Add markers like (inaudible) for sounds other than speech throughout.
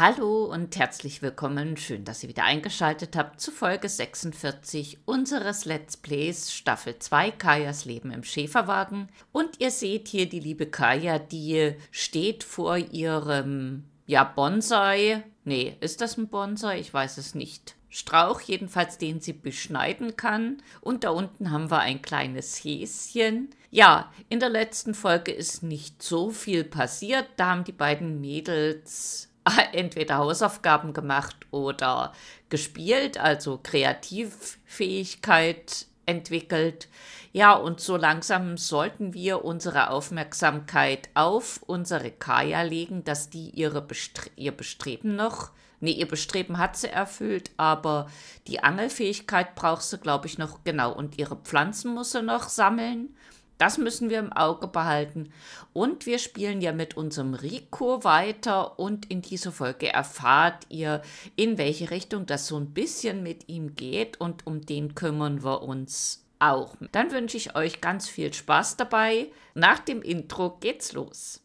Hallo und herzlich willkommen. Schön, dass ihr wieder eingeschaltet habt zu Folge 46 unseres Let's Plays Staffel 2 Kajas Leben im Schäferwagen. Und ihr seht hier die liebe Kaja, die steht vor ihrem, ja, Bonsai. Nee, ist das ein Bonsai? Ich weiß es nicht. Strauch, jedenfalls den sie beschneiden kann. Und da unten haben wir ein kleines Häschen. Ja, in der letzten Folge ist nicht so viel passiert. Da haben die beiden Mädels (laughs) entweder Hausaufgaben gemacht oder gespielt, also Kreativfähigkeit entwickelt. Ja, und so langsam sollten wir unsere Aufmerksamkeit auf unsere Kaya legen, dass die ihre Bestre ihr Bestreben noch, nee, ihr Bestreben hat sie erfüllt, aber die Angelfähigkeit braucht sie, glaube ich, noch, genau, und ihre Pflanzen muss sie noch sammeln. Das müssen wir im Auge behalten. Und wir spielen ja mit unserem Rico weiter und in dieser Folge erfahrt ihr, in welche Richtung das so ein bisschen mit ihm geht und um den kümmern wir uns auch. Dann wünsche ich euch ganz viel Spaß dabei. Nach dem Intro geht's los.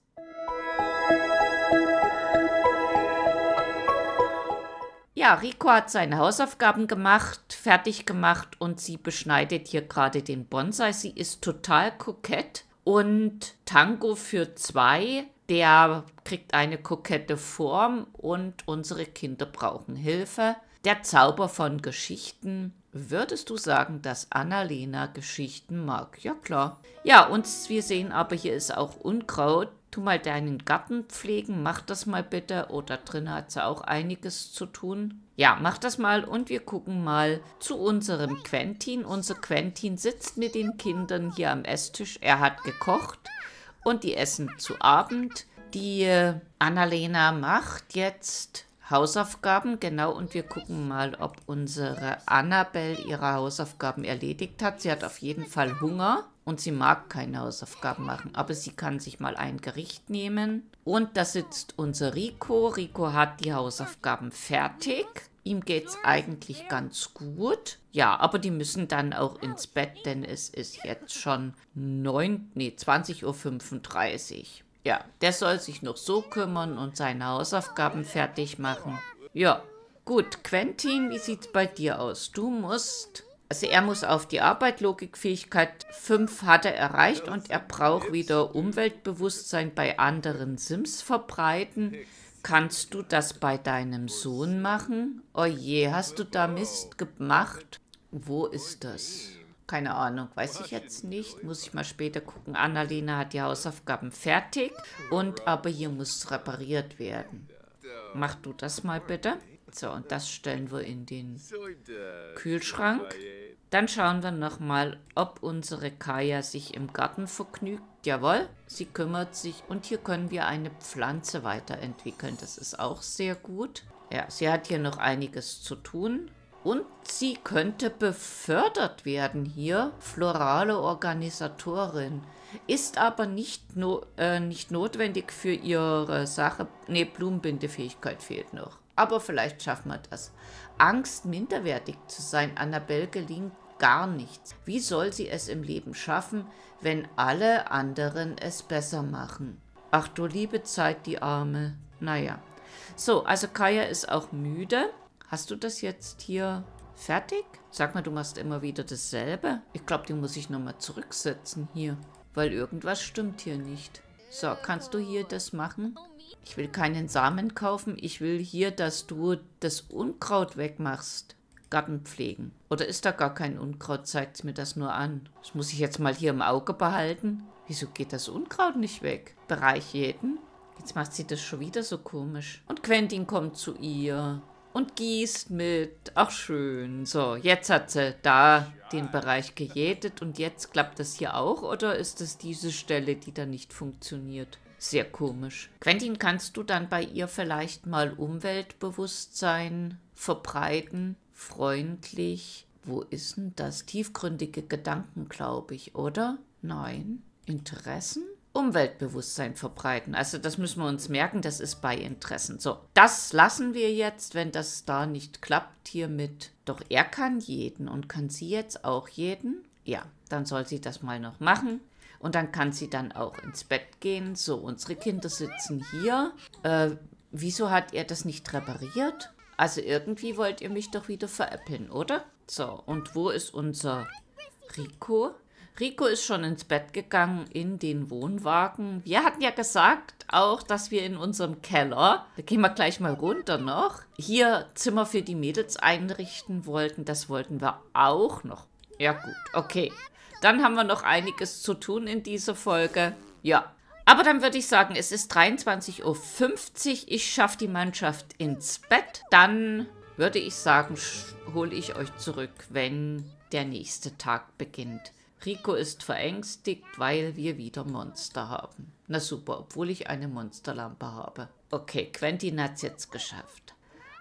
Musik Ja, Rico hat seine Hausaufgaben gemacht, fertig gemacht und sie beschneidet hier gerade den Bonsai. Sie ist total kokett und Tango für zwei, der kriegt eine kokette Form und unsere Kinder brauchen Hilfe. Der Zauber von Geschichten Würdest du sagen, dass Annalena Geschichten mag? Ja, klar. Ja, und wir sehen aber, hier ist auch Unkraut. Tu mal deinen Garten pflegen, mach das mal bitte. Oder drin hat sie auch einiges zu tun. Ja, mach das mal und wir gucken mal zu unserem Quentin. Unser Quentin sitzt mit den Kindern hier am Esstisch. Er hat gekocht und die essen zu Abend. Die äh, Annalena macht jetzt Hausaufgaben, genau, und wir gucken mal, ob unsere Annabelle ihre Hausaufgaben erledigt hat. Sie hat auf jeden Fall Hunger und sie mag keine Hausaufgaben machen, aber sie kann sich mal ein Gericht nehmen. Und da sitzt unser Rico. Rico hat die Hausaufgaben fertig. Ihm geht es eigentlich ganz gut. Ja, aber die müssen dann auch ins Bett, denn es ist jetzt schon 9, nee, 20.35 Uhr. Ja, der soll sich noch so kümmern und seine Hausaufgaben fertig machen. Ja, gut. Quentin, wie sieht's bei dir aus? Du musst... Also er muss auf die Arbeit Logikfähigkeit 5 hat er erreicht und er braucht wieder Umweltbewusstsein bei anderen Sims verbreiten. Kannst du das bei deinem Sohn machen? Oje, hast du da Mist gemacht? Wo ist das? keine Ahnung. Weiß ich jetzt nicht. Muss ich mal später gucken. Annalena hat die Hausaufgaben fertig. Und aber hier muss repariert werden. Mach du das mal bitte. So, und das stellen wir in den Kühlschrank. Dann schauen wir nochmal, ob unsere Kaya sich im Garten vergnügt. Jawohl, sie kümmert sich. Und hier können wir eine Pflanze weiterentwickeln. Das ist auch sehr gut. Ja, sie hat hier noch einiges zu tun. Und sie könnte befördert werden hier, florale Organisatorin. Ist aber nicht, no, äh, nicht notwendig für ihre Sache. Ne, Blumenbindefähigkeit fehlt noch. Aber vielleicht schaffen wir das. Angst, minderwertig zu sein, Annabelle gelingt gar nichts. Wie soll sie es im Leben schaffen, wenn alle anderen es besser machen? Ach du liebe Zeit, die Arme. Naja. So, also Kaya ist auch müde. Hast du das jetzt hier fertig? Sag mal, du machst immer wieder dasselbe. Ich glaube, die muss ich nochmal zurücksetzen hier. Weil irgendwas stimmt hier nicht. So, kannst du hier das machen? Ich will keinen Samen kaufen. Ich will hier, dass du das Unkraut wegmachst. Garten pflegen. Oder ist da gar kein Unkraut? Zeigt mir das nur an. Das muss ich jetzt mal hier im Auge behalten. Wieso geht das Unkraut nicht weg? Bereich jeden? Jetzt macht sie das schon wieder so komisch. Und Quentin kommt zu ihr und gießt mit. Ach schön. So, jetzt hat sie da den Bereich gejätet und jetzt klappt das hier auch oder ist das diese Stelle, die da nicht funktioniert? Sehr komisch. Quentin, kannst du dann bei ihr vielleicht mal Umweltbewusstsein verbreiten? Freundlich. Wo ist denn das? Tiefgründige Gedanken, glaube ich, oder? Nein. Interessen? Umweltbewusstsein verbreiten. Also das müssen wir uns merken, das ist bei Interessen. So, das lassen wir jetzt, wenn das da nicht klappt, hiermit. Doch er kann jeden und kann sie jetzt auch jeden? Ja, dann soll sie das mal noch machen. Und dann kann sie dann auch ins Bett gehen. So, unsere Kinder sitzen hier. Äh, wieso hat er das nicht repariert? Also irgendwie wollt ihr mich doch wieder veräppeln, oder? So, und wo ist unser Rico? Rico ist schon ins Bett gegangen in den Wohnwagen. Wir hatten ja gesagt auch, dass wir in unserem Keller, da gehen wir gleich mal runter noch, hier Zimmer für die Mädels einrichten wollten. Das wollten wir auch noch. Ja gut, okay. Dann haben wir noch einiges zu tun in dieser Folge. Ja, aber dann würde ich sagen, es ist 23.50 Uhr. Ich schaffe die Mannschaft ins Bett. Dann würde ich sagen, hole ich euch zurück, wenn der nächste Tag beginnt. Rico ist verängstigt, weil wir wieder Monster haben. Na super, obwohl ich eine Monsterlampe habe. Okay, Quentin hat's jetzt geschafft.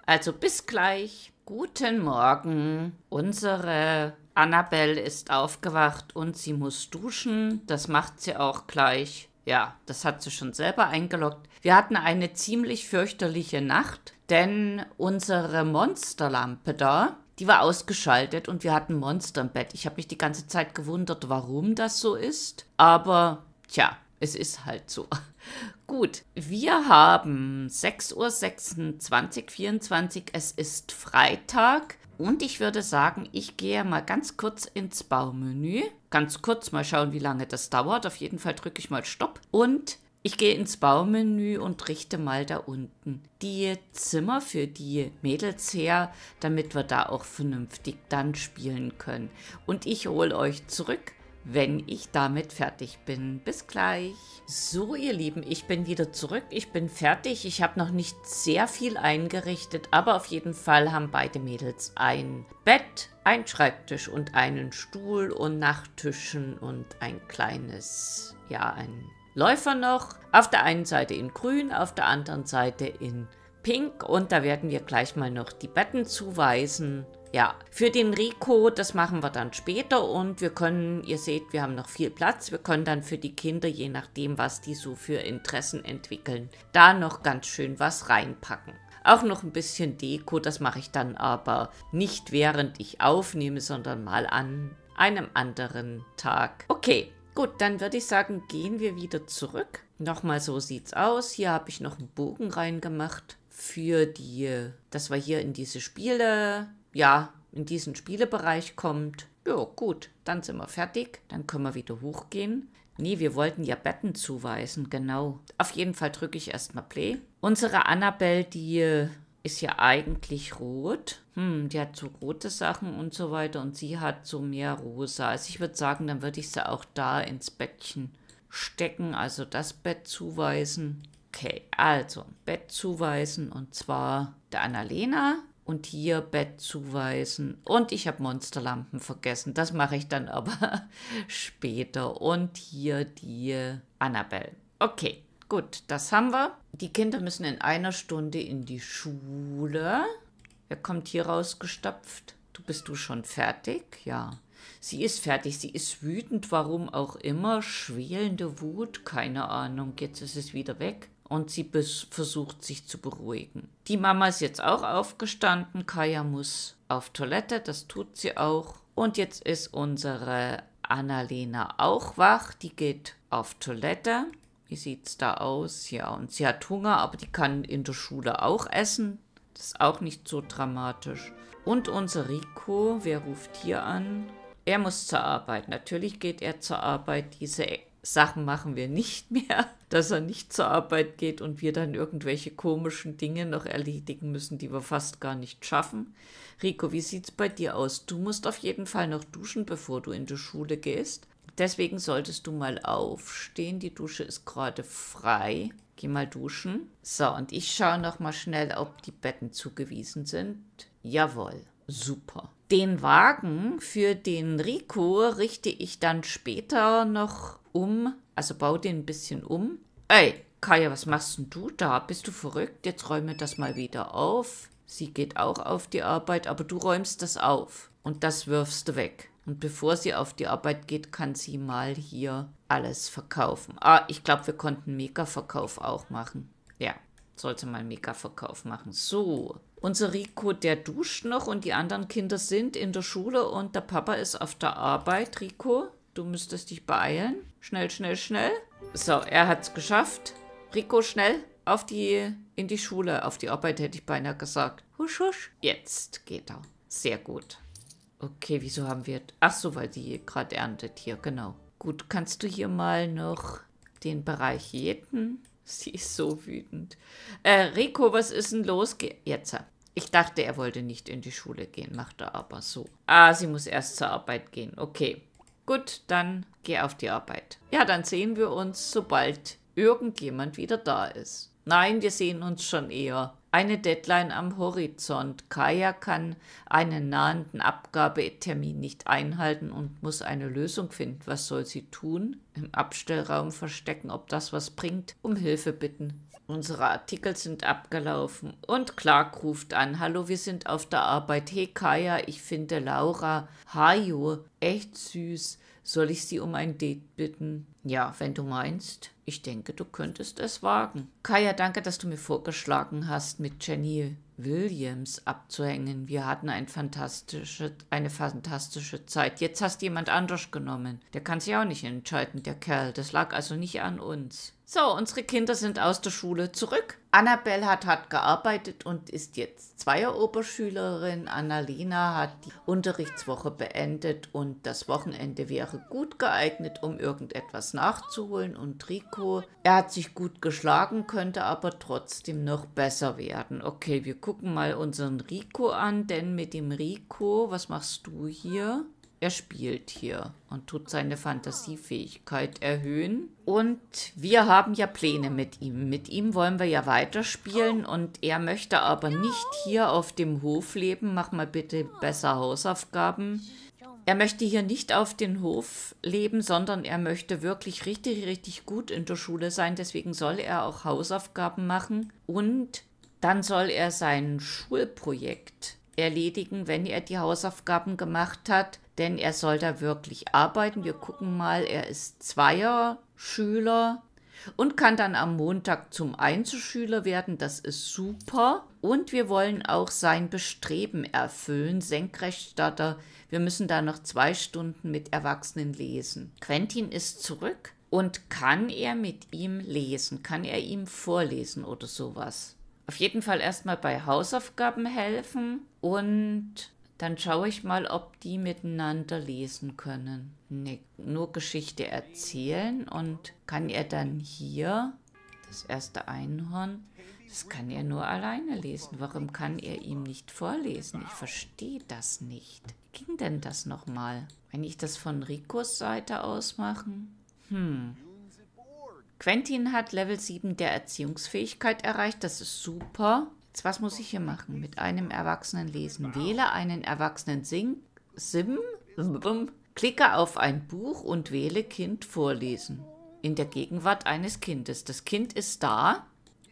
Also bis gleich. Guten Morgen. Unsere Annabelle ist aufgewacht und sie muss duschen. Das macht sie auch gleich. Ja, das hat sie schon selber eingeloggt. Wir hatten eine ziemlich fürchterliche Nacht, denn unsere Monsterlampe da, die war ausgeschaltet und wir hatten Monster im Bett. Ich habe mich die ganze Zeit gewundert, warum das so ist. Aber tja, es ist halt so. (laughs) Gut, wir haben 6.26 Uhr, 24, es ist Freitag. Und ich würde sagen, ich gehe mal ganz kurz ins Baumenü. Ganz kurz mal schauen, wie lange das dauert. Auf jeden Fall drücke ich mal Stopp. Und ich gehe ins Baumenü und richte mal da unten die Zimmer für die Mädels her, damit wir da auch vernünftig dann spielen können. Und ich hole euch zurück, wenn ich damit fertig bin. Bis gleich. So, ihr Lieben, ich bin wieder zurück. Ich bin fertig. Ich habe noch nicht sehr viel eingerichtet, aber auf jeden Fall haben beide Mädels ein Bett, ein Schreibtisch und einen Stuhl und Nachttischen und ein kleines, ja, ein Läufer noch. Auf der einen Seite in grün, auf der anderen Seite in pink. Und da werden wir gleich mal noch die Betten zuweisen. Ja, für den Rico, das machen wir dann später und wir können, ihr seht, wir haben noch viel Platz. Wir können dann für die Kinder, je nachdem, was die so für Interessen entwickeln, da noch ganz schön was reinpacken. Auch noch ein bisschen Deko, das mache ich dann aber nicht während ich aufnehme, sondern mal an einem anderen Tag. Okay, Gut, dann würde ich sagen, gehen wir wieder zurück. Nochmal so sieht's aus. Hier habe ich noch einen Bogen reingemacht für die, dass wir hier in diese Spiele, ja, in diesen Spielebereich kommt. Ja, gut, dann sind wir fertig. Dann können wir wieder hochgehen. Nee, wir wollten ja Betten zuweisen, genau. Auf jeden Fall drücke ich erstmal Play. Unsere Annabelle, die ist ja eigentlich rot. Hm, die hat so rote Sachen und so weiter und sie hat so mehr rosa. Also ich würde sagen, dann würde ich sie auch da ins Bettchen stecken, also das Bett zuweisen. Okay, also Bett zuweisen und zwar der Annalena und hier Bett zuweisen. Und ich habe Monsterlampen vergessen. Das mache ich dann aber (laughs) später. Und hier die Annabelle. Okay, gut, das haben wir. Die Kinder müssen in einer Stunde in die Schule. Wer kommt hier rausgestapft? Du bist du schon fertig? Ja. Sie ist fertig, sie ist wütend, warum auch immer, schwelende Wut, keine Ahnung, jetzt ist es wieder weg. Und sie versucht sich zu beruhigen. Die Mama ist jetzt auch aufgestanden, Kaya muss auf Toilette, das tut sie auch. Und jetzt ist unsere Annalena auch wach, die geht auf Toilette. Wie sieht's da aus? Ja, und sie hat Hunger, aber die kann in der Schule auch essen. Das ist auch nicht so dramatisch. Und unser Rico, wer ruft hier an? Er muss zur Arbeit. Natürlich geht er zur Arbeit. Diese Sachen machen wir nicht mehr, (laughs) dass er nicht zur Arbeit geht und wir dann irgendwelche komischen Dinge noch erledigen müssen, die wir fast gar nicht schaffen. Rico, wie sieht's bei dir aus? Du musst auf jeden Fall noch duschen, bevor du in die Schule gehst. Deswegen solltest du mal aufstehen. Die Dusche ist gerade frei. Geh mal duschen. So, und ich schaue noch mal schnell, ob die Betten zugewiesen sind. Jawohl, super. Den Wagen für den Rico richte ich dann später noch um. Also baue den ein bisschen um. Ey, Kaya, was machst denn du da? Bist du verrückt? Jetzt räume das mal wieder auf. Sie geht auch auf die Arbeit, aber du räumst das auf. Und das wirfst du weg. Und bevor sie auf die Arbeit geht, kann sie mal hier alles verkaufen. Ah, ich glaube, wir konnten Mega-Verkauf auch machen. Ja, sollte mal Mega-Verkauf machen. So, unser Rico, der duscht noch und die anderen Kinder sind in der Schule und der Papa ist auf der Arbeit. Rico, du müsstest dich beeilen. Schnell, schnell, schnell. So, er hat es geschafft. Rico, schnell auf die, in die Schule, auf die Arbeit hätte ich beinahe gesagt. Husch, husch. Jetzt geht er. Sehr gut. Okay, wieso haben wir... Ach so, weil die gerade erntet hier, genau. Gut, kannst du hier mal noch den Bereich jäten? (laughs) Sie ist so wütend. Äh, Rico, was ist denn los? Ge Jetzt. Ich dachte, er wollte nicht in die Schule gehen, macht er aber so. Ah, sie muss erst zur Arbeit gehen. Okay. Gut, dann geh auf die Arbeit. Ja, dann sehen wir uns, sobald irgendjemand wieder da ist. Nein, wir sehen uns schon eher eine Deadline am Horizont. Kaya kann einen nahenden Abgabetermin nicht einhalten und muss eine Lösung finden. Was soll sie tun? Im Abstellraum verstecken, ob das was bringt? Um Hilfe bitten. Unsere Artikel sind abgelaufen. Und Clark ruft an. Hallo, wir sind auf der Arbeit. Hey Kaya, ich finde Laura. Hajo, echt süß. Soll ich sie um ein Date bitten? Ja, wenn du meinst. Ich denke, du könntest es wagen. Kaya, danke, dass du mir vorgeschlagen hast, mit Jenny Williams abzuhängen. Wir hatten ein fantastische, eine fantastische Zeit. Jetzt hast du jemand anders genommen. Der kann sich auch nicht entscheiden, der Kerl. Das lag also nicht an uns. So, unsere Kinder sind aus der Schule zurück. Annabelle hat hart gearbeitet und ist jetzt Zweieroberschülerin. Annalena hat die Unterrichtswoche beendet und das Wochenende wäre gut geeignet, um irgendetwas nachzuholen. Und Rico, er hat sich gut geschlagen, könnte aber trotzdem noch besser werden. Okay, wir gucken mal unseren Rico an, denn mit dem Rico, was machst du hier? er spielt hier und tut seine Fantasiefähigkeit erhöhen. Und wir haben ja Pläne mit ihm. Mit ihm wollen wir ja weiterspielen und er möchte aber nicht hier auf dem Hof leben. Mach mal bitte besser Hausaufgaben. Er möchte hier nicht auf den Hof leben, sondern er möchte wirklich richtig, richtig gut in der Schule sein. Deswegen soll er auch Hausaufgaben machen und dann soll er sein Schulprojekt erledigen, wenn er die Hausaufgaben gemacht hat denn er soll da wirklich arbeiten. Wir gucken mal, er ist Zweier-Schüler und kann dann am Montag zum Einzelschüler werden. Das ist super. Und wir wollen auch sein Bestreben erfüllen, Senkrechtstarter. Wir müssen da noch zwei Stunden mit Erwachsenen lesen. Quentin ist zurück und kann er mit ihm lesen? Kann er ihm vorlesen oder sowas? Auf jeden Fall erstmal bei Hausaufgaben helfen und dann schaue ich mal, ob die miteinander lesen können. Nee, nur Geschichte erzählen und kann er dann hier das erste Einhorn, das kann er nur alleine lesen. Warum kann er ihm nicht vorlesen? Ich verstehe das nicht. Wie ging denn das nochmal? Wenn ich das von Ricos Seite aus mache? Hm. Quentin hat Level 7 der Erziehungsfähigkeit erreicht. Das ist super. Jetzt, was muss ich hier machen? Mit einem Erwachsenen lesen. Wähle einen Erwachsenen Sing Sim. Klicke auf ein Buch und wähle Kind vorlesen. In der Gegenwart eines Kindes. Das Kind ist da.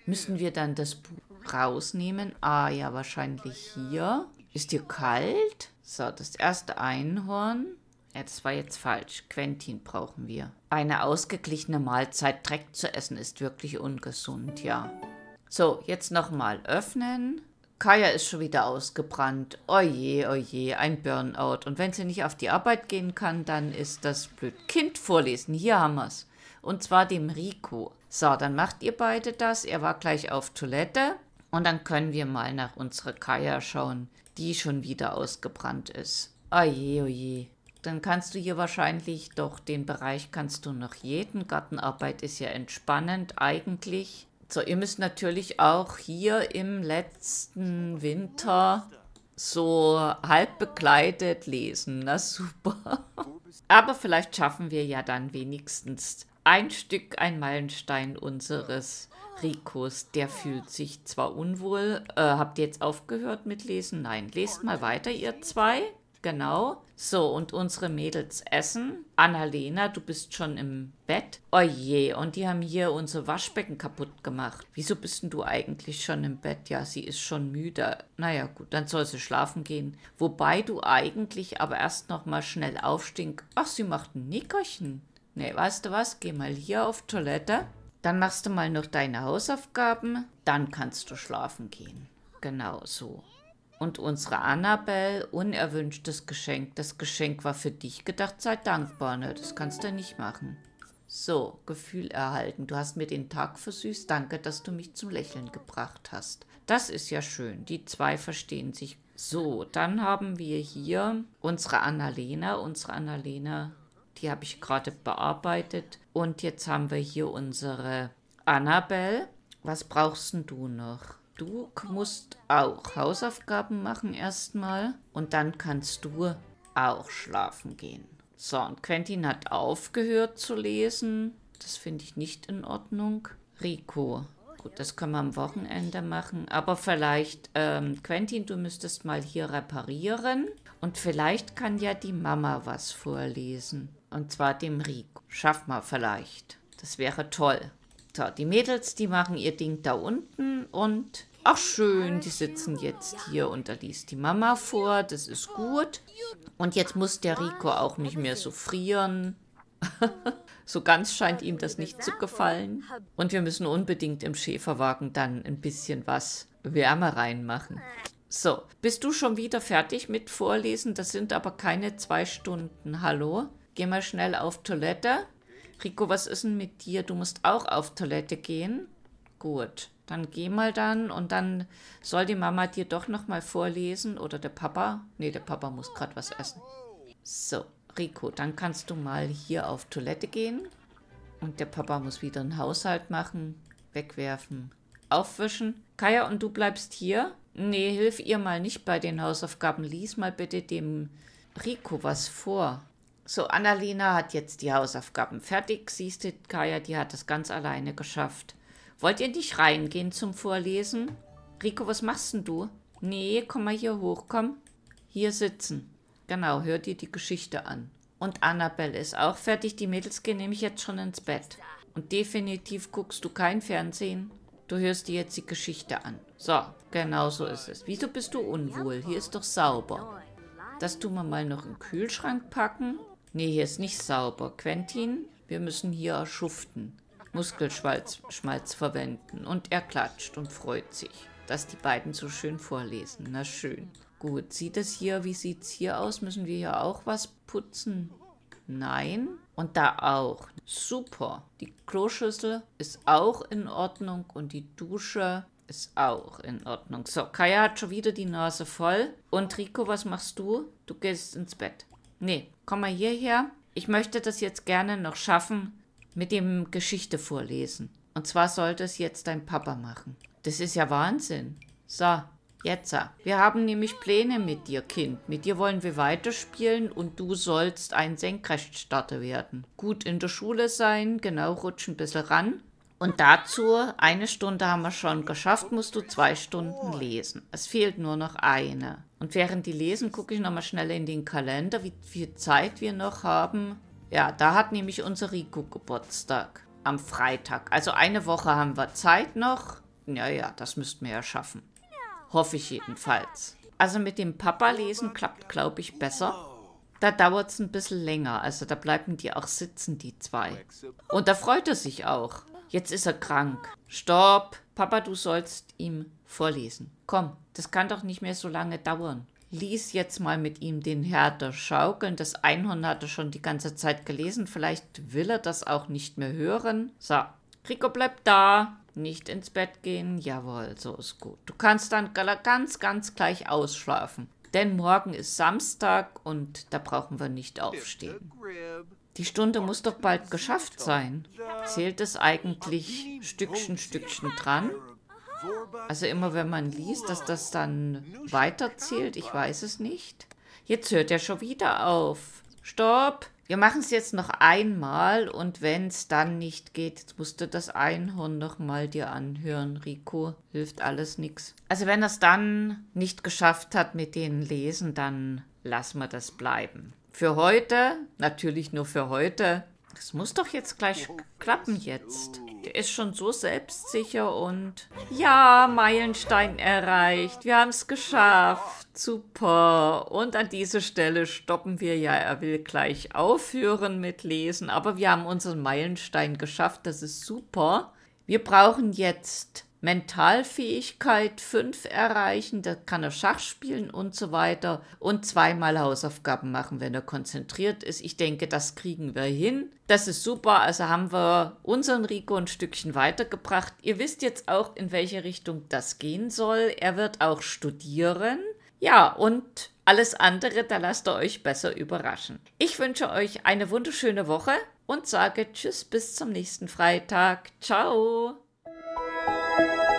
Müssen wir dann das Buch rausnehmen? Ah ja, wahrscheinlich hier. Ist dir kalt? So, das erste Einhorn. Ja, das war jetzt falsch. Quentin brauchen wir. Eine ausgeglichene Mahlzeit Dreck zu essen ist wirklich ungesund, ja. So, jetzt nochmal öffnen. Kaya ist schon wieder ausgebrannt. Oje, oje, ein Burnout. Und wenn sie nicht auf die Arbeit gehen kann, dann ist das blöd. Kind vorlesen, hier haben wir es. Und zwar dem Rico. So, dann macht ihr beide das. Er war gleich auf Toilette. Und dann können wir mal nach unserer Kaya schauen, die schon wieder ausgebrannt ist. Oje, oje. Dann kannst du hier wahrscheinlich, doch den Bereich kannst du noch jeden. Gartenarbeit ist ja entspannend eigentlich. So, ihr müsst natürlich auch hier im letzten Winter so halb bekleidet lesen. Na super. (laughs) Aber vielleicht schaffen wir ja dann wenigstens ein Stück, ein Meilenstein unseres Rikos. Der fühlt sich zwar unwohl. Äh, habt ihr jetzt aufgehört mit Lesen? Nein, lest mal weiter, ihr zwei. Genau. So, und unsere Mädels essen. Annalena, du bist schon im Bett. Oje, und die haben hier unser Waschbecken kaputt gemacht. Wieso bist denn du eigentlich schon im Bett? Ja, sie ist schon müde. Naja, gut, dann soll sie schlafen gehen. Wobei du eigentlich aber erst nochmal schnell aufstehen. Ach, sie macht ein Nickerchen. Nee, weißt du was? Geh mal hier auf Toilette. Dann machst du mal noch deine Hausaufgaben. Dann kannst du schlafen gehen. Genau so und unsere Annabelle unerwünschtes Geschenk. Das Geschenk war für dich gedacht, sei dankbar, ne? Das kannst du nicht machen. So, Gefühl erhalten. Du hast mir den Tag versüßt. Danke, dass du mich zum Lächeln gebracht hast. Das ist ja schön. Die zwei verstehen sich. So, dann haben wir hier unsere Annalena. Unsere Annalena, die habe ich gerade bearbeitet. Und jetzt haben wir hier unsere Annabelle. Was brauchst du noch? Du musst auch Hausaufgaben machen erstmal und dann kannst du auch schlafen gehen. So, und Quentin hat aufgehört zu lesen. Das finde ich nicht in Ordnung. Rico. Gut, das können wir am Wochenende machen. Aber vielleicht, ähm, Quentin, du müsstest mal hier reparieren. Und vielleicht kann ja die Mama was vorlesen. Und zwar dem Rico. Schaff mal vielleicht. Das wäre toll. So, die Mädels, die machen ihr Ding da unten und Ach schön, die sitzen jetzt hier und da liest die Mama vor, das ist gut. Und jetzt muss der Rico auch nicht mehr so frieren. (laughs) so ganz scheint ihm das nicht zu gefallen. Und wir müssen unbedingt im Schäferwagen dann ein bisschen was Wärme reinmachen. So, bist du schon wieder fertig mit Vorlesen? Das sind aber keine zwei Stunden. Hallo? Geh mal schnell auf Toilette. Rico, was ist denn mit dir? Du musst auch auf Toilette gehen. Gut, dann geh mal dann und dann soll die Mama dir doch nochmal vorlesen oder der Papa. Ne, der Papa muss gerade was essen. So, Rico, dann kannst du mal hier auf Toilette gehen. Und der Papa muss wieder einen Haushalt machen, wegwerfen, aufwischen. Kaya und du bleibst hier. Nee, hilf ihr mal nicht bei den Hausaufgaben. Lies mal bitte dem Rico was vor. So, Annalena hat jetzt die Hausaufgaben fertig. Siehst du, Kaya, die hat das ganz alleine geschafft. Wollt ihr nicht reingehen zum Vorlesen? Rico, was machst denn du? Nee, komm mal hier hoch, komm. Hier sitzen. Genau, hör dir die Geschichte an. Und Annabelle ist auch fertig. Die Mädels gehen nämlich jetzt schon ins Bett. Und definitiv guckst du kein Fernsehen. Du hörst dir jetzt die Geschichte an. So, genau so ist es. Wieso bist du unwohl? Hier ist doch sauber. Das tun wir mal noch in den Kühlschrank packen. Nee, hier ist nicht sauber. Quentin, wir müssen hier schuften. Muskelschmalz verwenden. Und er klatscht und freut sich, dass die beiden so schön vorlesen. Na schön. Gut, sieht es hier, wie sieht es hier aus? Müssen wir hier auch was putzen? Nein. Und da auch. Super. Die Kloschüssel ist auch in Ordnung und die Dusche ist auch in Ordnung. So, Kaya hat schon wieder die Nase voll. Und Rico, was machst du? Du gehst ins Bett. Nee, komm mal hierher. Ich möchte das jetzt gerne noch schaffen, mit dem Geschichte vorlesen. Und zwar sollte es jetzt dein Papa machen. Das ist ja Wahnsinn. So, jetzt. Wir haben nämlich Pläne mit dir, Kind. Mit dir wollen wir weiterspielen und du sollst ein Senkrechtstarter werden. Gut in der Schule sein, genau, rutsch ein bisschen ran. Und dazu, eine Stunde haben wir schon geschafft, musst du zwei Stunden lesen. Es fehlt nur noch eine. Und während die lesen, gucke ich nochmal schnell in den Kalender, wie viel Zeit wir noch haben. Ja, da hat nämlich unser Rico Geburtstag am Freitag. Also eine Woche haben wir Zeit noch. Naja, das müssten wir ja schaffen. Hoffe ich jedenfalls. Also mit dem Papa lesen klappt, glaube ich, besser. Da dauert es ein bisschen länger. Also da bleiben die auch sitzen, die zwei. Und da freut er sich auch. Jetzt ist er krank. Stopp. Papa, du sollst ihm vorlesen. Komm, das kann doch nicht mehr so lange dauern lies jetzt mal mit ihm den Herr Schaukeln. Das Einhorn hat er schon die ganze Zeit gelesen. Vielleicht will er das auch nicht mehr hören. So, Rico bleibt da. Nicht ins Bett gehen. Jawohl, so ist gut. Du kannst dann ganz, ganz gleich ausschlafen. Denn morgen ist Samstag und da brauchen wir nicht aufstehen. Die Stunde muss doch bald geschafft sein. Zählt es eigentlich Stückchen, Stückchen dran? Also immer wenn man liest, dass das dann weiterzählt, ich weiß es nicht. Jetzt hört er schon wieder auf. Stopp! Wir machen es jetzt noch einmal und wenn es dann nicht geht, jetzt musst du das Einhorn nochmal dir anhören, Rico. Hilft alles nichts. Also wenn er es dann nicht geschafft hat mit den Lesen, dann lassen wir das bleiben. Für heute, natürlich nur für heute. Das muss doch jetzt gleich klappen jetzt. Der ist schon so selbstsicher und... Ja, Meilenstein erreicht. Wir haben es geschafft. Super. Und an dieser Stelle stoppen wir ja. Er will gleich aufhören mit Lesen. Aber wir haben unseren Meilenstein geschafft. Das ist super. Wir brauchen jetzt Mentalfähigkeit 5 erreichen, da kann er Schach spielen und so weiter und zweimal Hausaufgaben machen, wenn er konzentriert ist. Ich denke, das kriegen wir hin. Das ist super, also haben wir unseren Rico ein Stückchen weitergebracht. Ihr wisst jetzt auch, in welche Richtung das gehen soll. Er wird auch studieren. Ja, und alles andere, da lasst ihr euch besser überraschen. Ich wünsche euch eine wunderschöne Woche und sage Tschüss bis zum nächsten Freitag. Ciao! Thank you.